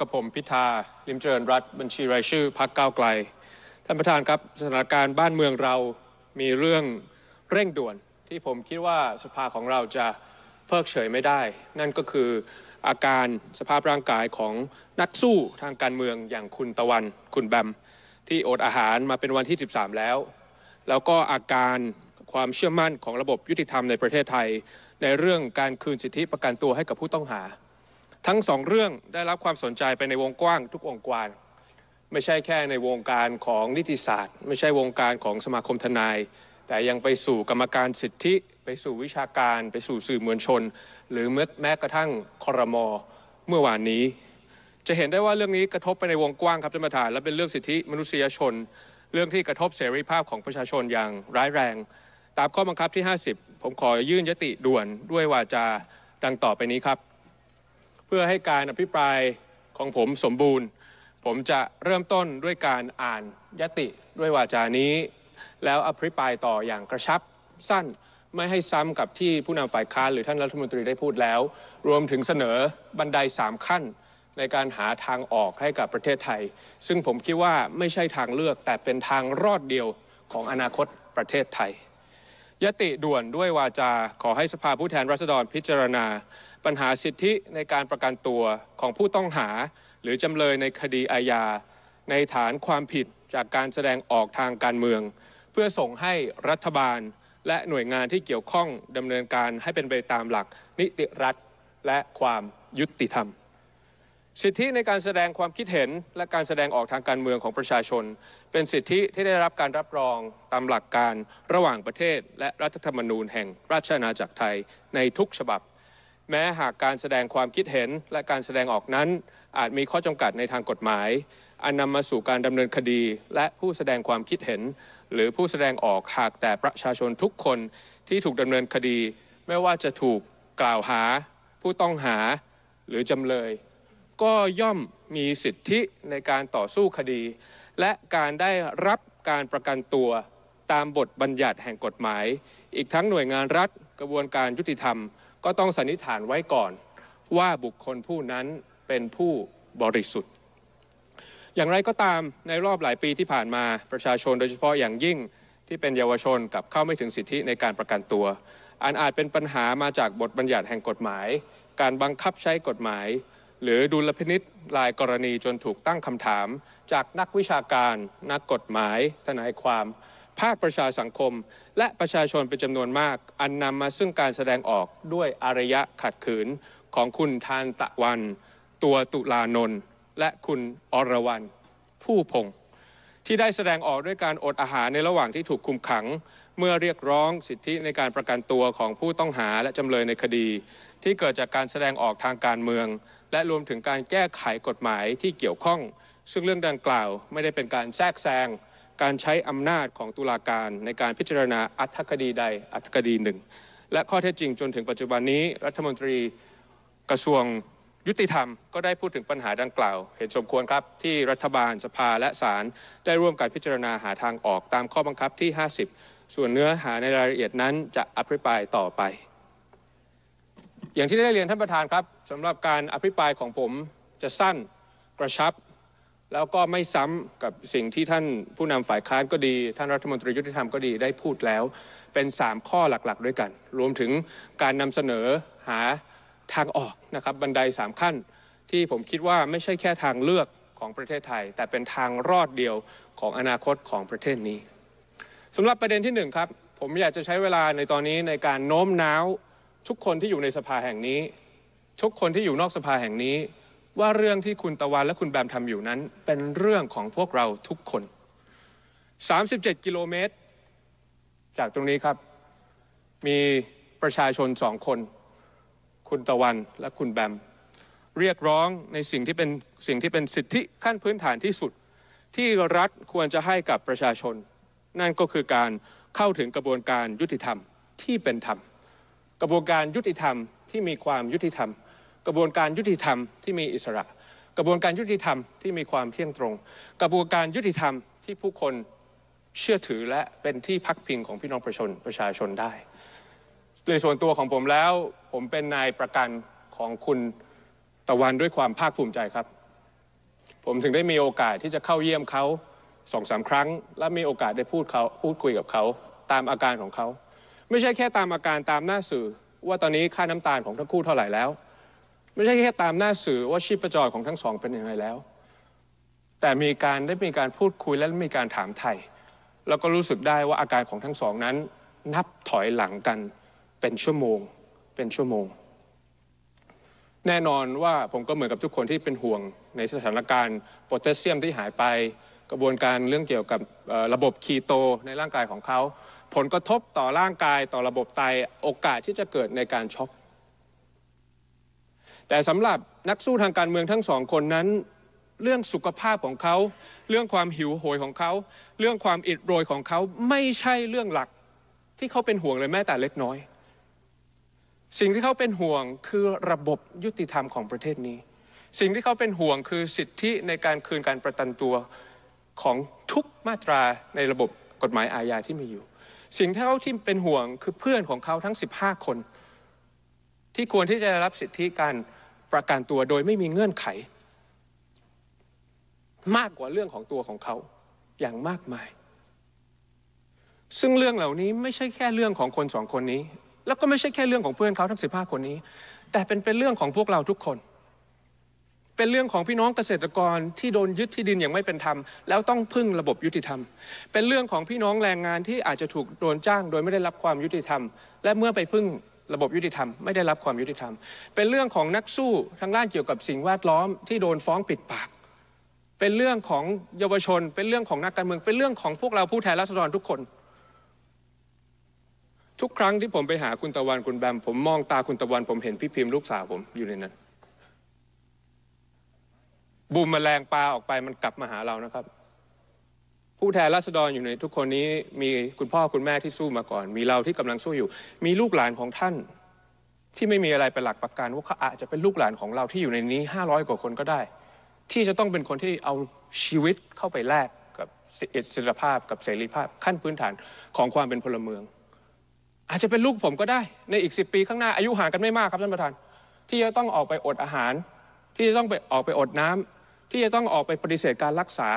กับผมพิธาลิมเจริญรัฐบัญชีรายชื่อพักก้าวไกล ท่านประธานครับสถานการณ์บ้านเมืองเรามีเรื่องเร่งด่วน ที่ผมคิดว่าสภาของเราจะเพิกเฉยไม่ได้ นั่นก็คืออาการสภาพร่างกายของนักสู้ทางการเมืองอย่างคุณตะวันคุณแบม ที่อดอาหารมาเป็นวันที่ 13 แล้ว แล้วก็อาการความเชื่อมั่นของระบบยุติธรรมในประเทศไทย ในเรื่องการคืนสิทธิประกันตัวให้กับผู้ต้องหาทั้งสองเรื่องได้รับความสนใจไปในวงกว้างทุกองค์กรไม่ใช่แค่ในวงการของนิติศาสตร์ ไม่ใช่วงการของ สมาคมทนาย แต่ยังไปสู่กรรมการสิทธิไปสู่วิชาการ ไปสู่สื่อมวลชน หรือแม้กระทั่งคอรมอเมื่อวานนี้ จะเห็นได้ว่าเรื่องนี้กระทบไปในวงกว้างครับท่านประธานและเป็นเรื่องสิทธิมนุษยชน เรื่องที่กระทบเสรีภาพของประชาชนอย่างร้ายแรง ตามข้อบังคับที่ 50 ผมขอยื่นยติด่วนด้วยวาจาดังต่อไปนี้ครับเพื่อให้การอภิปรายของผมสมบูรณ์ ผมจะเริ่มต้นด้วยการอ่านยติด้วยวาจานี้ แล้วอภิปรายต่ออย่างกระชับ สั้นไม่ให้ซ้ำกับที่ผู้นำฝ่ายค้านหรือท่านรัฐมนตรีได้พูดแล้ว รวมถึงเสนอบันได 3 ขั้น ในการหาทางออกให้กับประเทศไทย ซึ่งผมคิดว่าไม่ใช่ทางเลือกแต่เป็นทางรอดเดียวของอนาคตประเทศไทยยติด่วนด้วยวาจา ขอให้สภาผู้แทนราษฎรพิจารณา ปัญหาสิทธิในการประกันตัวของผู้ต้องหา หรือจำเลยในคดีอาญาในฐานความผิดจากการแสดงออกทางการเมือง เพื่อส่งให้รัฐบาลและหน่วยงานที่เกี่ยวข้องดำเนินการให้เป็นไปตามหลัก นิติรัฐและความยุติธรรมสิทธิในการแสดงความคิดเห็น และการแสดงออกทางการเมืองของประชาชน เป็นสิทธิที่ได้รับการรับรองตามหลักการระหว่างประเทศ และรัฐธรรมนูญแห่งราชอาณาจักรไทยในทุกฉบับ แม้หากการแสดงความคิดเห็นและการแสดงออกนั้น อาจมีข้อจำกัดในทางกฎหมายอันนำมาสู่การดำเนินคดี และผู้แสดงความคิดเห็น หรือผู้แสดงออกหากแต่ประชาชนทุกคนที่ถูกดำเนินคดี ไม่ว่าจะถูกกล่าวหา ผู้ต้องหาหรือจำเลยก็ย่อมมีสิทธิในการต่อสู้คดี และการได้รับการประกันตัวตามบทบัญญัติแห่งกฎหมาย อีกทั้งหน่วยงานรัฐกระบวนการยุติธรรม ก็ต้องสันนิษฐานไว้ก่อนว่าบุคคลผู้นั้นเป็นผู้บริสุทธิ์ อย่างไรก็ตามในรอบหลายปีที่ผ่านมา ประชาชนโดยเฉพาะอย่างยิ่งที่เป็นเยาวชนกับเข้าไม่ถึงสิทธิในการประกันตัวอันอาจเป็นปัญหามาจากบทบัญญัติแห่งกฎหมาย การบังคับใช้กฎหมายหรือดุลพินิษรายกรณีจนถูกตั้งคำถาม จากนักวิชาการ นักกฎหมายทนายความ ภาคประชาสังคม และประชาชนเป็นจำนวนมาก อันนำมาซึ่งการแสดงออกด้วยอารยะขัดขืนของคุณทานตะวัน ตัวตุลานนท์และคุณอรวรรณผู้พงศ์ที่ได้แสดงออกด้วยการอดอาหารในระหว่างที่ถูกคุมขัง เมื่อเรียกร้องสิทธิในการประกันตัวของผู้ต้องหาและจำเลยในคดี ที่เกิดจากการแสดงออกทางการเมืองและรวมถึงการแก้ไขกฎหมายที่เกี่ยวข้อง ซึ่งเรื่องดังกล่าวไม่ได้เป็นการแทรกแซงการใช้อำนาจของตุลาการในการพิจารณาอัธคดีใด อัธคดีหนึ่ง และข้อเท็จจริงจนถึงปัจจุบันนี้ รัฐมนตรีกระทรวงยุติธรรมก็ได้พูดถึงปัญหาดังกล่าว เห็นสมควรครับที่รัฐบาลสภาและศาลได้ร่วมการพิจารณาหาทางออก ตามข้อบังคับที่ 50 ส่วนเนื้อหาในรายละเอียดนั้นจะอภิปรายต่อไป อย่างที่ได้เรียนท่านประธานครับสำหรับการอภิปรายของผมจะสั้นกระชับ แล้วก็ไม่ซ้ำกับสิ่งที่ท่านผู้นำฝ่ายค้านก็ดีท่านรัฐมนตรียุติธรรมก็ดีได้พูดแล้ว เป็น 3 ข้อหลักๆ ด้วยกัน รวมถึงการนำเสนอหาทางออกนะครับบันได3ขั้นที่ผมคิดว่าไม่ใช่แค่ทางเลือกของประเทศไทย แต่เป็นทางรอดเดียวของอนาคตของประเทศนี้สำหรับประเด็นที่1ครับ ผมอยากจะใช้เวลาในตอนนี้ในการโน้มน้าวทุกคนที่อยู่ในสภาแห่งนี้ทุกคนที่อยู่นอกสภาแห่งนี้ว่าเรื่องที่คุณตะวันและคุณแบมทำอยู่นั้น เป็นเรื่องของพวกเราทุกคน 37 กิโลเมตร จากตรงนี้ครับ มีประชาชนสองคน คุณตะวันและคุณแบมเรียกร้องในสิ่งที่เป็นสิ่งที่เป็นสิทธิขั้นพื้นฐานที่สุด ที่รัฐควรจะให้กับประชาชน นั่นก็คือการเข้าถึงกระบวนการยุติธรรมที่เป็นธรรม กระบวนการยุติธรรมที่มีความยุติธรรมกระบวนการยุติธรรมที่มีอิสระ กระบวนการยุติธรรมที่มีความเที่ยงตรง กระบวนการยุติธรรมที่ผู้คนเชื่อถือและเป็นที่พักพิงของพี่น้องประชาชน ประชาชนได้ในส่วนตัวของผมแล้ว ผมเป็นนายประกันของคุณตะวันด้วยความภาคภูมิใจครับ ผมถึงได้มีโอกาสที่จะเข้าเยี่ยมเขาสองสามครั้ง และมีโอกาสได้พูดเขาพูดคุยกับเขาตามอาการของเขาไม่ใช่แค่ตามอาการตามหน้าสื่อ ว่าตอนนี้ค่าน้ำตาลของทั้งคู่เท่าไหร่แล้วไม่ใช่แค่ตามหน้าสื่อว่าชีพจรของทั้งสองเป็นยังไงแล้ว แต่มีการได้มีการพูดคุยและมีการถามไทยแล้วก็รู้สึกได้ว่าอาการของทั้งสองนั้น นับถอยหลังกันเป็นชั่วโมงเป็นชั่วโมง แน่นอนว่าผมก็เหมือนกับทุกคนที่เป็นห่วง ในสถานการณ์โพแทสเซียมที่หายไปกระบวนการเรื่องเกี่ยวกับระบบคีโตในร่างกายของเขา ผลกระทบต่อร่างกาย ต่อระบบไตโอกาสที่จะเกิดในการช็อกแต่สำหรับนักสู้ทางการเมืองทั้งสองคนนั้น เรื่องสุขภาพของเขา เรื่องความหิวโหยของเขา เรื่องความอิดโรยของเขาไม่ใช่เรื่องหลักที่เขาเป็นห่วงเลยแม้แต่เล็กน้อย สิ่งที่เขาเป็นห่วงคือระบบยุติธรรมของประเทศนี้ สิ่งที่เขาเป็นห่วงคือสิทธิในการคืนการประกันตัวของทุกมาตราในระบบกฎหมายอาญาที่มีอยู่ สิ่งที่เขาที่เป็นห่วงคือเพื่อนของเขาทั้ง15คนที่ควรที่จะได้รับสิทธิการประกันตัวโดยไม่มีเงื่อนไข มากกว่าเรื่องของตัวของเขาอย่างมากมาย ซึ่งเรื่องเหล่านี้ไม่ใช่แค่เรื่องของคนสองคนนี้ แล้วก็ไม่ใช่แค่เรื่องของเพื่อนเขาทั้งสิบห้าคนนี้ แต่เป็นเป็นเรื่องของพวกเราทุกคน เป็นเรื่องของพี่น้องเกษตรกรที่โดนยึดที่ดินอย่างไม่เป็นธรรม แล้วต้องพึ่งระบบยุติธรรม เป็นเรื่องของพี่น้องแรงงานที่อาจจะถูกโดนจ้าง โดยไม่ได้รับความยุติธรรม และเมื่อไปพึ่งระบบยุติธรรมไม่ได้รับความยุติธรรม เป็นเรื่องของนักสู้ทางด้านเกี่ยวกับสิ่งแวดล้อมที่โดนฟ้องปิดปาก เป็นเรื่องของเยาวชน เป็นเรื่องของนักการเมือง เป็นเรื่องของพวกเราผู้แทนราษฎรทุกคน ทุกครั้งที่ผมไปหาคุณตะวันคุณแบมผมมองตาคุณตะวัน ผมเห็นพี่พิมพ์ลูกสาวผมอยู่ในนั้นบูมแมลงปลาออกไปมันกลับมาหาเรานะครับผู้แทนราษฎรอยู่ในทุกคนนี้มีคุณพ่อคุณแม่ที่สู้มาก่อน มีเราที่กำลังสู้อยู่มีลูกหลานของท่าน ที่ไม่มีอะไรเป็นหลักประกันว่าเขาอาจจะเป็นลูกหลานของเราที่อยู่ในนี้ 500กว่าคนก็ได้ ที่จะต้องเป็นคนที่เอาชีวิตเข้าไปแลก กับเิสรภาพกับเสรีภาพ ขั้นพื้นฐานของความเป็นพลเมือง อาจจะเป็นลูกผมก็ได้ในอีก10ปีข้างหน้าอายุห่างกันไม่มากครับท่านประธาน ที่จะต้องออกไปอดอาหาร ที่จะต้องไปออกไปอดน้ำ ที่จะต้องออกไปปฏิเสธการรักษา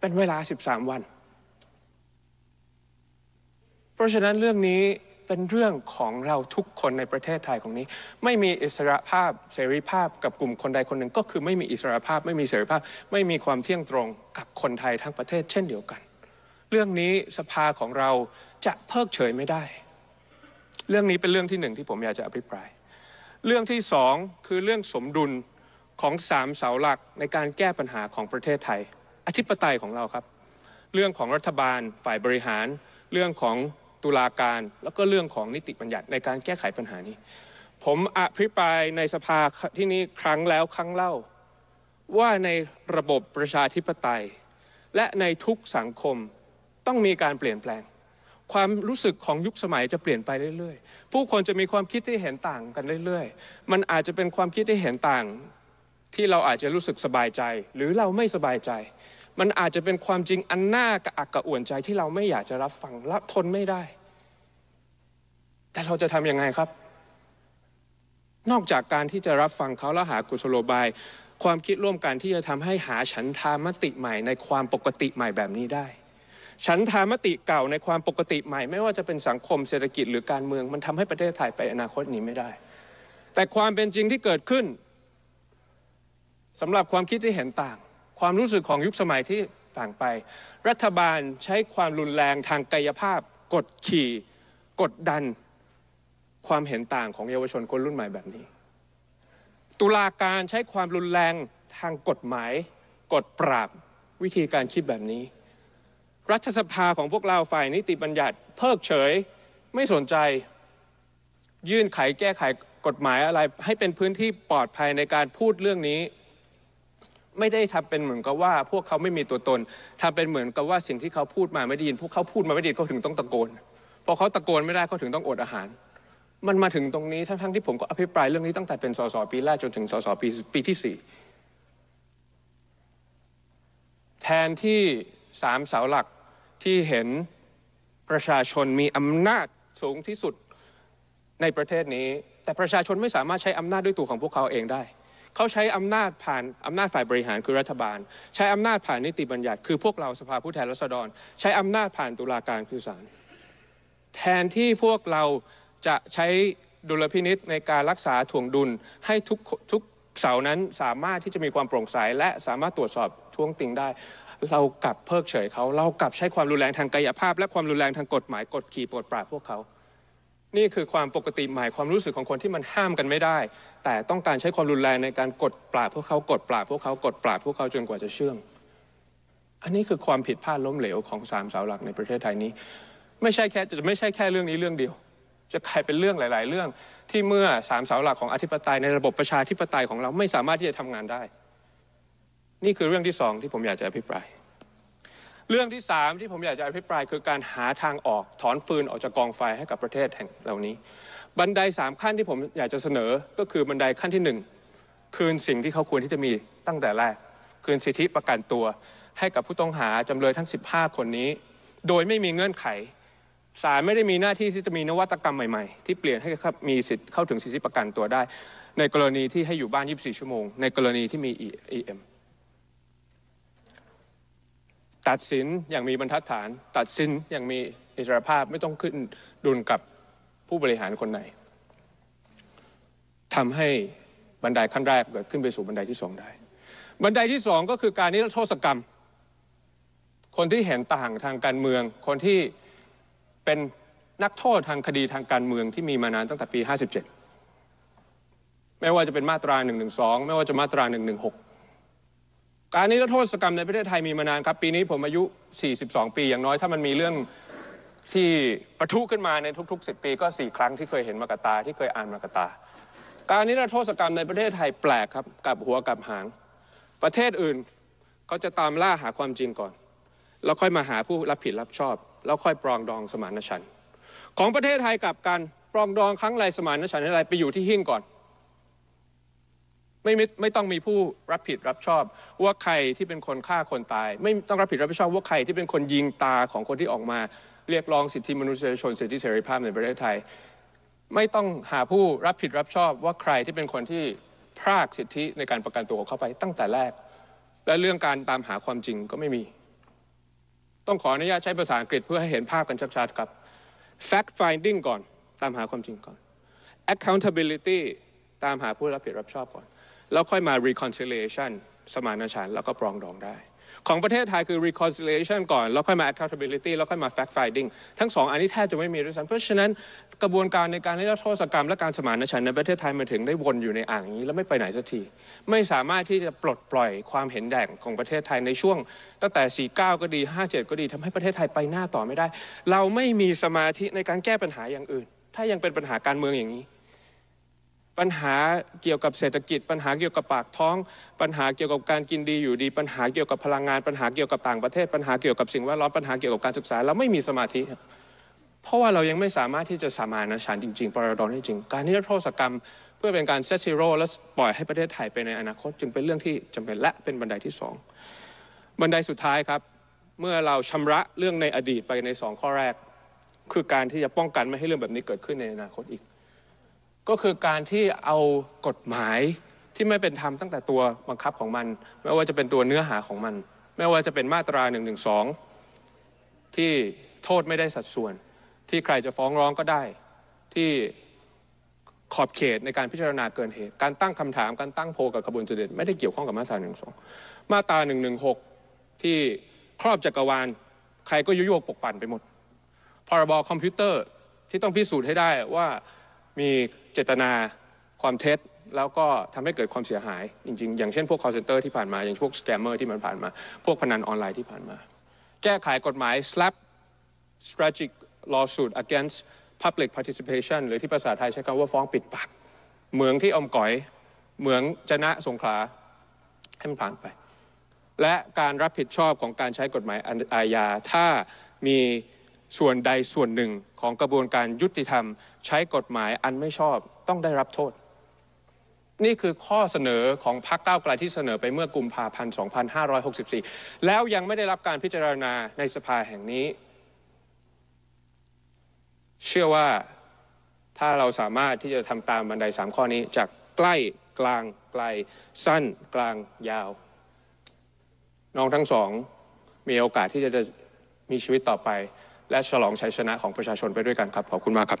เป็นเวลา 13 วัน เพราะฉะนั้นเรื่องนี้เป็นเรื่องของเราทุกคนในประเทศไทยของนี้ ไม่มีอิสระภาพเสรีภาพกับกลุ่มคนใดคนหนึ่งก็คือไม่มีอิสระภาพไม่มีเสรีภาพไม่มีความเที่ยงตรงกับคนไทยทั้งประเทศเช่นเดียวกัน เรื่องนี้สภาของเราจะเพิกเฉยไม่ได้ เรื่องนี้เป็นเรื่องที่หนึ่งที่ผมอยากจะอภิปราย เรื่องที่สองคือเรื่องสมดุลของสามเสาหลักในการแก้ปัญหาของประเทศไทยอธิปไตยของเราครับ เรื่องของรัฐบาลฝ่ายบริหาร เรื่องของตุลาการ แล้วก็เรื่องของนิติบัญญัติในการแก้ไขปัญหานี้ ผมอภิปรายในสภาที่นี้ครั้งแล้วครั้งเล่า ว่าในระบบประชาธิปไตย และในทุกสังคมต้องมีการเปลี่ยนแปลง ความรู้สึกของยุคสมัยจะเปลี่ยนไปเรื่อย ๆ ผู้คนจะมีความคิดที่เห็นต่างกันเรื่อยๆมันอาจจะเป็นความคิดที่เห็นต่างที่เราอาจจะรู้สึกสบายใจ หรือเราไม่สบายใจมันอาจจะเป็นความจริงอันน่ากระอักกระอ่วนใจ ที่เราไม่อยากจะรับฟังรับทนไม่ได้ แต่เราจะทำยังไงครับ นอกจากการที่จะรับฟังเขาแล้วหากุศโลบาย ความคิดร่วมกันที่จะทำให้หาฉันทามติใหม่ในความปกติใหม่แบบนี้ได้ ฉันทามติเก่าในความปกติใหม่ไม่ว่าจะเป็นสังคมเศรษฐกิจหรือการเมือง มันทำให้ประเทศไทยไปอนาคตนี้ไม่ได้ แต่ความเป็นจริงที่เกิดขึ้นสำหรับความคิดที่เห็นต่างความรู้สึกของยุคสมัยที่ต่างไป รัฐบาลใช้ความรุนแรงทางกายภาพกดขี่ กดดันความเห็นต่างของเยาวชนคนรุ่นใหม่แบบนี้ ตุลาการใช้ความรุนแรงทางกฎหมาย กดปราบวิธีการคิดแบบนี้ รัฐสภาของพวกเราฝ่ายนิติบัญญัติเพิกเฉยไม่สนใจยื่นไขแก้ไขกฎหมายอะไรให้เป็นพื้นที่ปลอดภัยในการพูดเรื่องนี้ไม่ได้ทำเป็นเหมือนกับว่าพวกเขาไม่มีตัวตนทำเป็นเหมือนกับว่าสิ่งที่เขาพูดมาไม่ได้ยิน พวกเขาพูดมาไม่ได้ยินเขาถึงต้องตะโกน พอเขาตะโกนไม่ได้เขาถึงต้องอดอาหาร มันมาถึงตรงนี้ทั้งๆที่ผมก็อภิปรายเรื่องนี้ตั้งแต่เป็นสสปีแรกจนถึงสสปีปีที่สี่แทนที่สามเสาหลักที่เห็นประชาชนมีอำนาจสูงที่สุดในประเทศนี้ แต่ประชาชนไม่สามารถใช้อำนาจด้วยตัวของพวกเขาเองได้เขาใช้อำนาจผ่านอำนาจฝ่ายบริหารคือ รัฐบาล ใช้อำนาจผ่านนิติบัญญัติ คือพวกเราสภาผู้แทนราษฎร ใช้อำนาจผ่านตุลาการคือศาลแทนที่พวกเรา จะใช้ดุลพินิษในการรักษาถ่วงดุลให้ทุกทุกเสานั้นสามารถที่จะมีความโปร่งใสและสามารถตรวจสอบท่วงติงได้ เรากลับเพิกเฉยเขา เรากลับใช้ความรุนแรงทางกายภาพ และความรุนแรงทางกฎหมายกดขี่ปดปราบพวกเขานี่คือความปกติใหม่ความรู้สึกของคนที่มันห้ามกันไม่ได้ แต่ต้องการใช้ความรุนแรงในการกดปราบพวกเขากดปราบพวกเขากดปราบพวกเขาจนกว่าจะเชื่อง อันนี้คือความผิดพลาดล้มเหลวของสามเสาหลักในประเทศไทยนี้ ไม่ใช่แค่จะไม่ใช่แค่เรื่องนี้เรื่องเดียว จะกลายเป็นเรื่องหลายๆ เรื่องที่เมื่อสามเสาหลักของอธิปไตยในระบบประชาธิปไตยของเราไม่สามารถที่จะทำงานได้ นี่คือเรื่องที่สองที่ผมอยากจะอภิปรายเรื่องที่3ที่ผมอยากจะอภิปรายคือการหาทางออกถอนฟืนออกจากกองไฟให้กับประเทศแห่งเหล่านี้ บันได 3 ขั้นที่ผมอยากจะเสนอ ก็คือบันไดขั้นที่ 1 คืนสิ่งที่เขาควรที่จะมีตั้งแต่แรก คืนสิทธิประกันตัว ให้กับผู้ต้องหาจำเลยทั้ง 15 คนนี้ โดยไม่มีเงื่อนไขศาลไม่ได้มีหน้าที่ที่จะมีนวัตกรรมใหม่ๆ ที่เปลี่ยนให้มีสิทธิ์เข้าถึงสิทธิประกันตัวได้ ในกรณีที่ให้อยู่บ้าน 24 ชั่วโมง ในกรณีที่มี EM ตัดสินอย่างมีบรรทัดฐาน ตัดสินอย่างมีอิสรภาพไม่ต้องขึ้นดุลกับผู้บริหารคนไหนทำให้บันไดขั้นแรกเกิดขึ้นไปสู่บันไดที่สองได้ บันไดที่สองก็คือการนิรโทษกรรม คนที่เห็นต่างทางการเมือง คนที่เป็นนักโทษทางคดีทางการเมืองที่มีมานานตั้งแต่ปี57ไม่ว่าจะเป็นมาตรา112ไม่ว่าจะมาตรา 116การนิรโทษกรรมในประเทศไทยมีมานานครับ ปีนี้ผมอายุ 42 ปีอย่างน้อยถ้ามันมีเรื่องที่ประทุขึ้นมาในทุกๆ 10 ปี ก็ 4 ครั้งที่เคยเห็นมากตาที่เคยอ่านมากตา การนิรโทษกรรมในประเทศไทยแปลกครับกับหัวกับหางประเทศอื่นเขาจะตามล่าหาความจริงก่อน แล้วค่อยมาหาผู้รับผิดรับชอบ แล้วค่อยปรองดองสมานฉันท์ของประเทศไทยกับการปรองดองครั้งไรสมานฉันท์อะไรไปอยู่ที่หิ้งก่อนไม่ไม่ต้องมีผู้รับผิดรับชอบ ว่าใครที่เป็นคนฆ่าคนตาย ไม่ต้องรับผิดรับผิดชอบ ว่าใครที่เป็นคนยิงตาของคนที่ออกมาเรียกร้องสิทธิมนุษยชน สิทธิเสรีภาพในประเทศไทย ไม่ต้องหาผู้รับผิดรับชอบ ว่าใครที่เป็นคนที่พรากสิทธิในการประกันตัวเข้าไปตั้งแต่แรก และเรื่องการตามหาความจริงก็ไม่มี ต้องขออนุญาตใช้ภาษาอังกฤษเพื่อให้เห็นภาพกันชัดๆครับ fact finding ก่อนตามหาความจริงก่อน accountability ตามหาผู้รับผิดรับชอบก่อนแล้วค่อยมา reconciliation สมานฉันท์แล้วก็ปรองดองได้ ของประเทศไทยคือ reconciliation ก่อน แล้วค่อยมา accountability แล้วค่อยมา fact finding ทั้งสองอันนี้แทบจะไม่มีด้วยซ้ำเพราะฉะนั้น กระบวนการในการียรโทษกรรมและการสมานฉันท์ในประเทศไทยมาถึงได้วนอยู่ในอ่างนี้ แล้วไม่ไปไหนสักทีไม่สามารถที่จะปลดปล่อยความเห็นแด่งของประเทศไทยในช่วง ตั้งแต่ 49 ก็ดี 57 ก็ดีทำให้ประเทศไทยไปหน้าต่อไม่ได้ เราไม่มีสมาธิในการแก้ปัญหาอย่างอื่น ถ้ายังเป็นปัญหาการเมืองอย่างนี้ปัญหาเกี่ยวกับเศรษฐกิจ ปัญหาเกี่ยวกับปากท้อง ปัญหาเกี่ยวกับการกินดีอยู่ดีปัญหาเกี่ยวกับพลังงาน ปัญหาเกี่ยวกับต่างประเทศ ปัญหาเกี่ยวกับสิ่งแวดล้อมปัญหาเกี่ยวกับการศึกษาเราไม่มีสมาธิเพราะว่าเรายังไม่สามารถที่จะสามานฉันฉันจริง ๆ ปรารถนาจริง การนิรโทษกรรม เพื่อเป็นการเซตซิโร่และปล่อยให้ประเทศไทยไปในอนาคตจึงเป็นเรื่องที่จำเป็นและเป็นบันไดที่2บันไดสุดท้ายครับเมื่อเราชำระเรื่องในอดีตไปใน2ข้อแรก คือการที่จะป้องกันไม่ให้เรื่องแบบนี้เกิดขึ้นในอนาคตอีกก็คือการที่เอากฎหมายที่ไม่เป็นธรรมตั้งแต่ตัวบังคับของมันไม่ว่าจะเป็นตัวเนื้อหาของมันไม่ว่าจะเป็นมาตรา1นึที่โทษไม่ได้สัดส่วน ที่ใครจะฟ้องร้องก็ได้ ที่ขอบเขตในการพิจารณาเกินเหตุ การตั้งคำถามการตั้งโพกับขบวนเสดเดไม่ได้เกี่ยวข้องกับมาตรา1นึมาตรา1นึที่ครอบจักรวาล ใครก็ยุยงปกปั่นไปหมดพรบคอมพิวเตอร์ที่ต้องพิสูจน์ให้ได้ว่ามีเจตนาความเท็จแล้วก็ทำให้เกิดความเสียหาย จริงๆอย่างเช่นพวก call center ที่ผ่านมาอย่างพวก scammer ที่มันผ่านมา พวกพนันออนไลน์ที่ผ่านมา แก้ไขกฎหมาย slap strategic lawsuit against public participation หรือที่ภาษาไทยใช้คำว่าฟ้องปิดปากเหมืองที่อมก๋อยเหมืองจนะสงขลาให้มันผ่านไป และการรับผิดชอบของการใช้กฎหมายอาญาถ้ามีส่วนใดส่วนหนึ่งของกระบวนการยุติธรรม ใช้กฎหมายอันไม่ชอบต้องได้รับโทษ นี่คือข้อเสนอของพรรคก้าวไกลที่เสนอไปเมื่อกุมภาพันธ์ 2564 แล้วยังไม่ได้รับการพิจารณาในสภาแห่งนี้ เชื่อว่าถ้าเราสามารถที่จะทำตามบันได3ข้อนี้จากใกล้กลางไกล สั้นกลางยาวน้องทั้งสองมีโอกาสที่จะมีชีวิตต่อไปและฉลองชัยชนะของประชาชนไปด้วยกันครับ ขอบคุณมากครับ